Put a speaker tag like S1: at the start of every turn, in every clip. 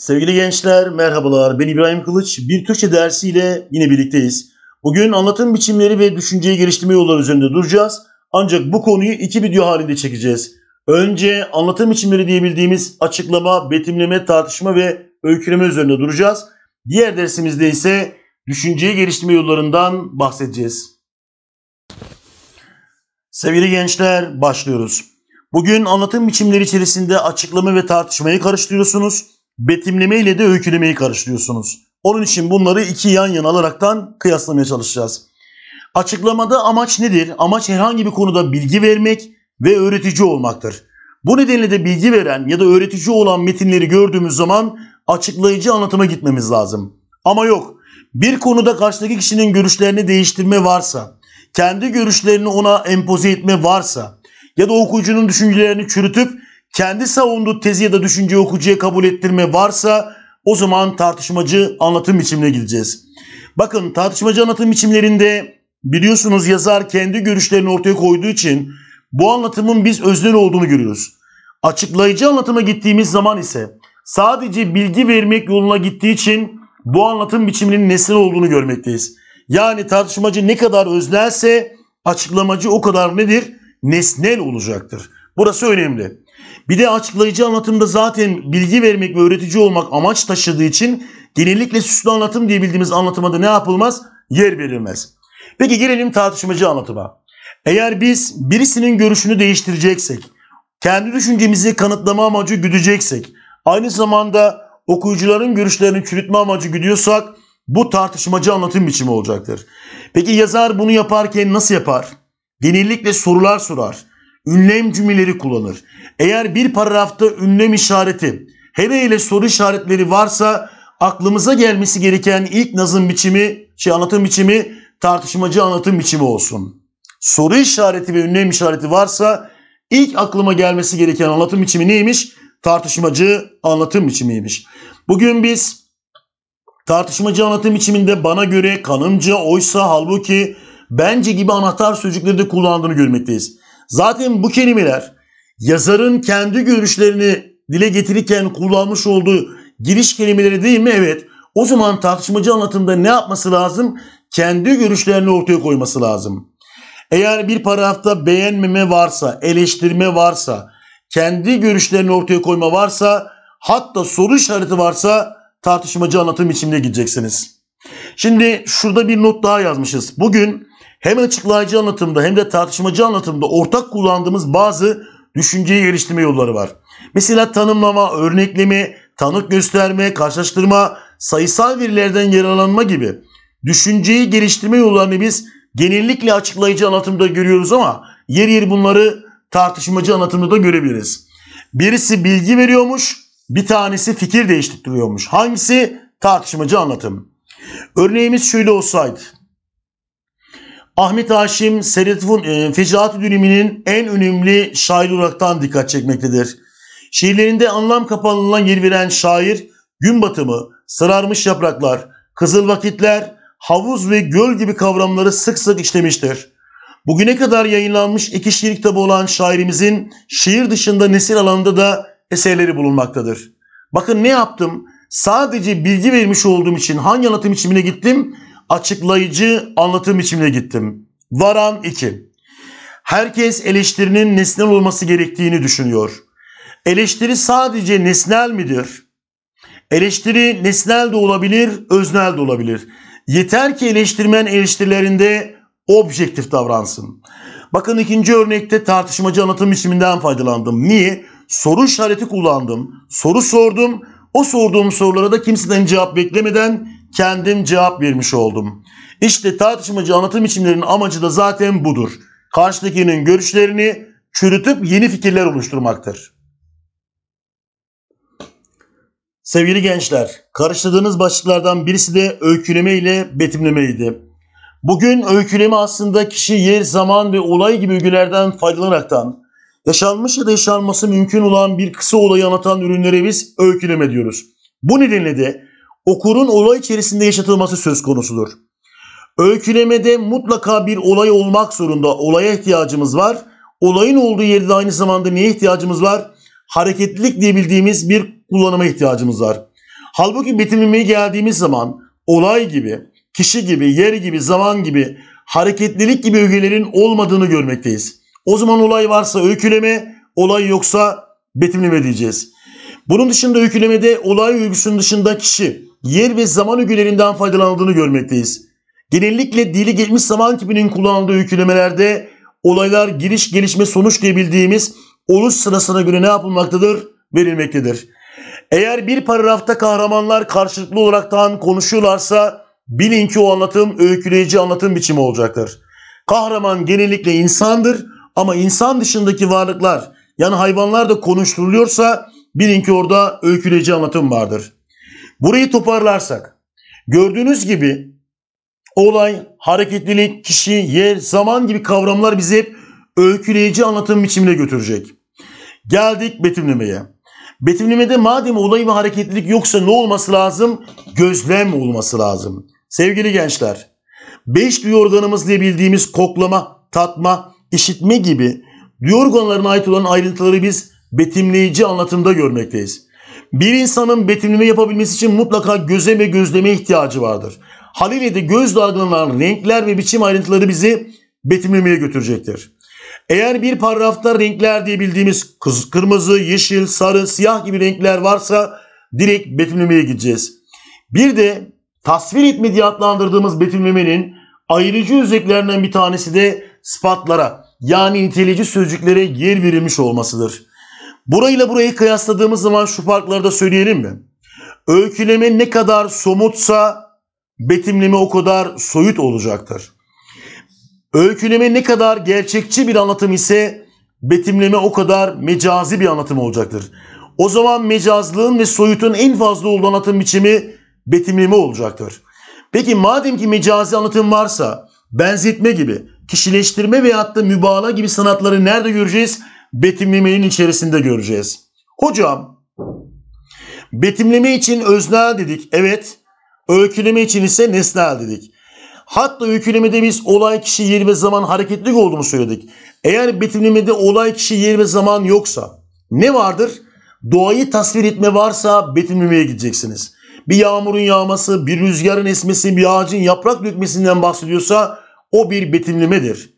S1: Sevgili gençler merhabalar ben İbrahim Kılıç. Bir Türkçe dersiyle yine birlikteyiz. Bugün anlatım biçimleri ve düşünceyi geliştirme yolları üzerinde duracağız. Ancak bu konuyu iki video halinde çekeceğiz. Önce anlatım biçimleri diyebildiğimiz açıklama, betimleme, tartışma ve öyküleme üzerinde duracağız. Diğer dersimizde ise düşünceyi geliştirme yollarından bahsedeceğiz. Sevgili gençler başlıyoruz. Bugün anlatım biçimleri içerisinde açıklama ve tartışmayı karıştırıyorsunuz betimleme ile de öykülemeyi karıştırıyorsunuz. Onun için bunları iki yan yana alaraktan kıyaslamaya çalışacağız. Açıklamada amaç nedir? Amaç herhangi bir konuda bilgi vermek ve öğretici olmaktır. Bu nedenle de bilgi veren ya da öğretici olan metinleri gördüğümüz zaman açıklayıcı anlatıma gitmemiz lazım. Ama yok. Bir konuda karşıdaki kişinin görüşlerini değiştirme varsa, kendi görüşlerini ona empoze etme varsa ya da okuyucunun düşüncelerini çürütüp kendi savunduğu tezi ya da düşünceyi okuyucuya kabul ettirme varsa o zaman tartışmacı anlatım biçimine gideceğiz. Bakın tartışmacı anlatım biçimlerinde biliyorsunuz yazar kendi görüşlerini ortaya koyduğu için bu anlatımın biz öznel olduğunu görüyoruz. Açıklayıcı anlatıma gittiğimiz zaman ise sadece bilgi vermek yoluna gittiği için bu anlatım biçiminin nesnel olduğunu görmekteyiz. Yani tartışmacı ne kadar öznelse açıklamacı o kadar nedir? Nesnel olacaktır. Burası önemli. Bir de açıklayıcı anlatımda zaten bilgi vermek ve öğretici olmak amaç taşıdığı için genellikle süslü anlatım diye bildiğimiz anlatımada ne yapılmaz? Yer verilmez. Peki gelelim tartışmacı anlatıma. Eğer biz birisinin görüşünü değiştireceksek, kendi düşüncemizi kanıtlama amacı güdeceksek, aynı zamanda okuyucuların görüşlerini çürütme amacı güdüyorsak bu tartışmacı anlatım biçimi olacaktır. Peki yazar bunu yaparken nasıl yapar? Genellikle sorular sorar ünlem cümleleri kullanır. Eğer bir paragrafta ünlem işareti, hele ile soru işaretleri varsa aklımıza gelmesi gereken ilk nazım biçimi, şey anlatım biçimi tartışmacı anlatım biçimi olsun. Soru işareti ve ünlem işareti varsa ilk aklıma gelmesi gereken anlatım biçimi neymiş? Tartışmacı anlatım biçimiymiş. Bugün biz tartışmacı anlatım biçiminde bana göre, kanımca, oysa, halbuki, bence gibi anahtar sözcükleri de kullandığını görmekteyiz. Zaten bu kelimeler yazarın kendi görüşlerini dile getirirken kullanmış olduğu giriş kelimeleri değil mi? Evet. O zaman tartışmacı anlatımda ne yapması lazım? Kendi görüşlerini ortaya koyması lazım. Eğer bir paragrafta beğenmeme varsa, eleştirme varsa, kendi görüşlerini ortaya koyma varsa, hatta soru işareti varsa tartışmacı anlatım biçimine gideceksiniz. Şimdi şurada bir not daha yazmışız. Bugün hem açıklayıcı anlatımda hem de tartışmacı anlatımda ortak kullandığımız bazı düşünceyi geliştirme yolları var. Mesela tanımlama, örnekleme, tanık gösterme, karşılaştırma, sayısal verilerden yararlanma gibi düşünceyi geliştirme yollarını biz genellikle açıklayıcı anlatımda görüyoruz ama yer yer bunları tartışmacı anlatımda da görebiliriz. Birisi bilgi veriyormuş, bir tanesi fikir değiştiriyormuş. Hangisi tartışmacı anlatım? Örneğimiz şöyle olsaydı. Ahmet Haşim Seretfun e, Fecaat döneminin en önemli şair olaraktan dikkat çekmektedir. Şiirlerinde anlam kapanılığına yer veren şair gün batımı, sararmış yapraklar, kızıl vakitler, havuz ve göl gibi kavramları sık sık işlemiştir. Bugüne kadar yayınlanmış iki şiir kitabı olan şairimizin şiir dışında nesil alanında da eserleri bulunmaktadır. Bakın ne yaptım? Sadece bilgi vermiş olduğum için hangi anlatım içimine gittim? açıklayıcı anlatım biçimine gittim. Varan 2. Herkes eleştirinin nesnel olması gerektiğini düşünüyor. Eleştiri sadece nesnel midir? Eleştiri nesnel de olabilir, öznel de olabilir. Yeter ki eleştirmen eleştirilerinde objektif davransın. Bakın ikinci örnekte tartışmacı anlatım isiminden faydalandım. Niye? Soru işareti kullandım. Soru sordum. O sorduğum sorulara da kimseden cevap beklemeden kendim cevap vermiş oldum. İşte tartışmacı anlatım biçimlerinin amacı da zaten budur. Karşıdakinin görüşlerini çürütüp yeni fikirler oluşturmaktır. Sevgili gençler, karıştırdığınız başlıklardan birisi de öyküleme ile betimlemeydi. Bugün öyküleme aslında kişi yer, zaman ve olay gibi ögülerden faydalanaraktan yaşanmış ya da yaşanması mümkün olan bir kısa olayı anlatan ürünlere biz öyküleme diyoruz. Bu nedenle de okurun olay içerisinde yaşatılması söz konusudur. Öykülemede mutlaka bir olay olmak zorunda. Olaya ihtiyacımız var. Olayın olduğu yerde de aynı zamanda neye ihtiyacımız var? Hareketlilik diyebildiğimiz bir kullanıma ihtiyacımız var. Halbuki betimlemeye geldiğimiz zaman olay gibi, kişi gibi, yer gibi, zaman gibi, hareketlilik gibi ögelerin olmadığını görmekteyiz. O zaman olay varsa öyküleme, olay yoksa betimleme diyeceğiz. Bunun dışında öykülemede olay örgüsünün dışında kişi, yer ve zaman ögülerinden faydalanıldığını görmekteyiz. Genellikle dili gelmiş zaman tipinin kullanıldığı öykülemelerde olaylar giriş gelişme sonuç diye bildiğimiz oluş sırasına göre ne yapılmaktadır? Verilmektedir. Eğer bir paragrafta kahramanlar karşılıklı olaraktan konuşuyorlarsa bilin ki o anlatım öyküleyici anlatım biçimi olacaktır. Kahraman genellikle insandır ama insan dışındaki varlıklar yani hayvanlar da konuşturuluyorsa bilin ki orada öyküleyici anlatım vardır. Burayı toparlarsak gördüğünüz gibi olay, hareketlilik, kişi, yer, zaman gibi kavramlar bizi hep öyküleyici anlatım biçimine götürecek. Geldik betimlemeye. Betimlemede madem olay ve hareketlilik yoksa ne olması lazım? Gözlem olması lazım. Sevgili gençler, beş duyu organımız diye bildiğimiz koklama, tatma, işitme gibi duyu organlarına ait olan ayrıntıları biz betimleyici anlatımda görmekteyiz. Bir insanın betimleme yapabilmesi için mutlaka göze ve gözleme ihtiyacı vardır. Haliyle de göz algılanan renkler ve biçim ayrıntıları bizi betimlemeye götürecektir. Eğer bir paragrafta renkler diye bildiğimiz kırmızı, yeşil, sarı, siyah gibi renkler varsa direkt betimlemeye gideceğiz. Bir de tasvir etme diye adlandırdığımız betimlemenin ayrıcı özelliklerinden bir tanesi de spatlara yani niteleyici sözcüklere yer verilmiş olmasıdır. Burayla burayı kıyasladığımız zaman şu farkları da söyleyelim mi? Öyküleme ne kadar somutsa betimleme o kadar soyut olacaktır. Öyküleme ne kadar gerçekçi bir anlatım ise betimleme o kadar mecazi bir anlatım olacaktır. O zaman mecazlığın ve soyutun en fazla olduğu anlatım biçimi betimleme olacaktır. Peki madem ki mecazi anlatım varsa benzetme gibi, kişileştirme veyahut da mübalağa gibi sanatları nerede göreceğiz? betimlemenin içerisinde göreceğiz. Hocam betimleme için öznel dedik. Evet. Öyküleme için ise nesnel dedik. Hatta öykülemede biz olay kişi yer ve zaman hareketlik olduğunu söyledik. Eğer betimlemede olay kişi yer ve zaman yoksa ne vardır? Doğayı tasvir etme varsa betimlemeye gideceksiniz. Bir yağmurun yağması, bir rüzgarın esmesi, bir ağacın yaprak dökmesinden bahsediyorsa o bir betimlemedir.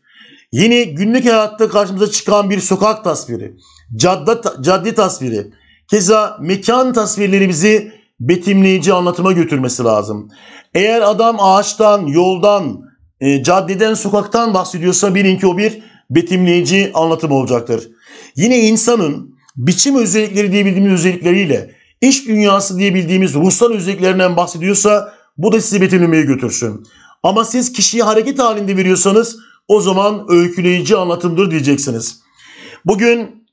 S1: Yine günlük hayatta karşımıza çıkan bir sokak tasviri, cadde, cadde tasviri, keza mekan tasvirlerimizi betimleyici anlatıma götürmesi lazım. Eğer adam ağaçtan, yoldan, e, caddeden, sokaktan bahsediyorsa bilin ki o bir betimleyici anlatım olacaktır. Yine insanın biçim özellikleri diyebildiğimiz özellikleriyle iş dünyası diyebildiğimiz ruhsal özelliklerinden bahsediyorsa bu da sizi betimlemeye götürsün. Ama siz kişiyi hareket halinde veriyorsanız o zaman öyküleyici anlatımdır diyeceksiniz. Bugün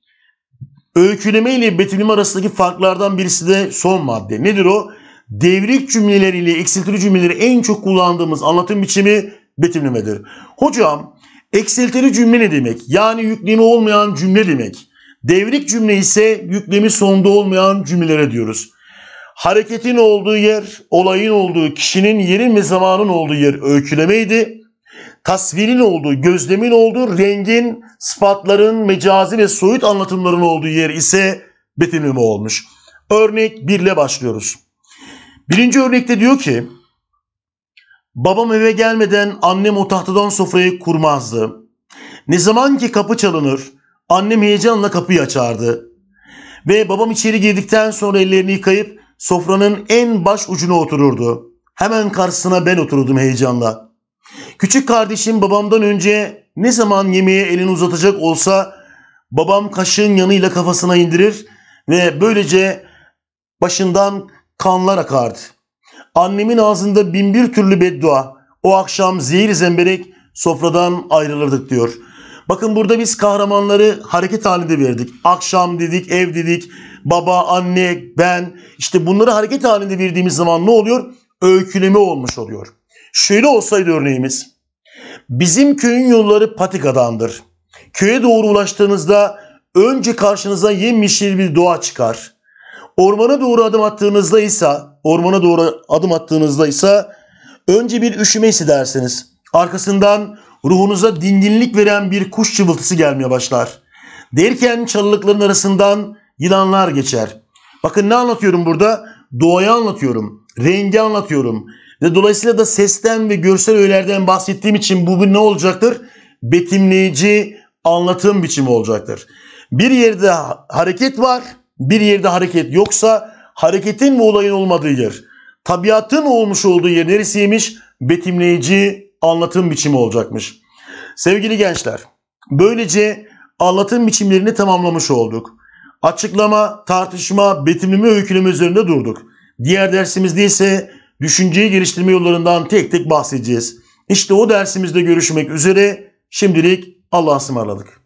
S1: öyküleme ile betimleme arasındaki farklardan birisi de son madde. Nedir o? Devrik cümleleriyle eksiltili cümleleri en çok kullandığımız anlatım biçimi betimlemedir. Hocam eksiltili cümle ne demek? Yani yüklemi olmayan cümle demek. Devrik cümle ise yüklemi sonda olmayan cümlelere diyoruz. Hareketin olduğu yer, olayın olduğu, kişinin yerin ve zamanın olduğu yer öykülemeydi tasvirin olduğu, gözlemin olduğu, rengin, sıfatların, mecazi ve soyut anlatımların olduğu yer ise betimleme olmuş. Örnek 1 ile başlıyoruz. Birinci örnekte diyor ki, babam eve gelmeden annem o tahtadan sofrayı kurmazdı. Ne zaman ki kapı çalınır, annem heyecanla kapıyı açardı. Ve babam içeri girdikten sonra ellerini yıkayıp sofranın en baş ucuna otururdu. Hemen karşısına ben otururdum heyecanla. Küçük kardeşim babamdan önce ne zaman yemeğe elini uzatacak olsa babam kaşığın yanıyla kafasına indirir ve böylece başından kanlar akardı. Annemin ağzında binbir türlü beddua. O akşam zehir zemberek sofradan ayrılırdık diyor. Bakın burada biz kahramanları hareket halinde verdik. Akşam dedik, ev dedik, baba, anne, ben. İşte bunları hareket halinde verdiğimiz zaman ne oluyor? Öyküleme olmuş oluyor. Şöyle olsaydı örneğimiz. Bizim köyün yolları patikadandır. Köye doğru ulaştığınızda önce karşınıza yemyeşil bir doğa çıkar. Ormana doğru adım attığınızda ise, ormana doğru adım attığınızda ise önce bir üşüme hissedersiniz. Arkasından ruhunuza dinginlik veren bir kuş çıvıltısı gelmeye başlar. Derken çalılıkların arasından yılanlar geçer. Bakın ne anlatıyorum burada? Doğayı anlatıyorum, rengi anlatıyorum, ve dolayısıyla da sesten ve görsel öğelerden bahsettiğim için bu, bu ne olacaktır? Betimleyici anlatım biçimi olacaktır. Bir yerde hareket var, bir yerde hareket yoksa hareketin ve olayın olmadığı yer. Tabiatın olmuş olduğu yer neresiymiş? Betimleyici anlatım biçimi olacakmış. Sevgili gençler, böylece anlatım biçimlerini tamamlamış olduk. Açıklama, tartışma, betimleme öyküleme üzerinde durduk. Diğer dersimizde ise düşünceyi geliştirme yollarından tek tek bahsedeceğiz. İşte o dersimizde görüşmek üzere. Şimdilik Allah'a ısmarladık.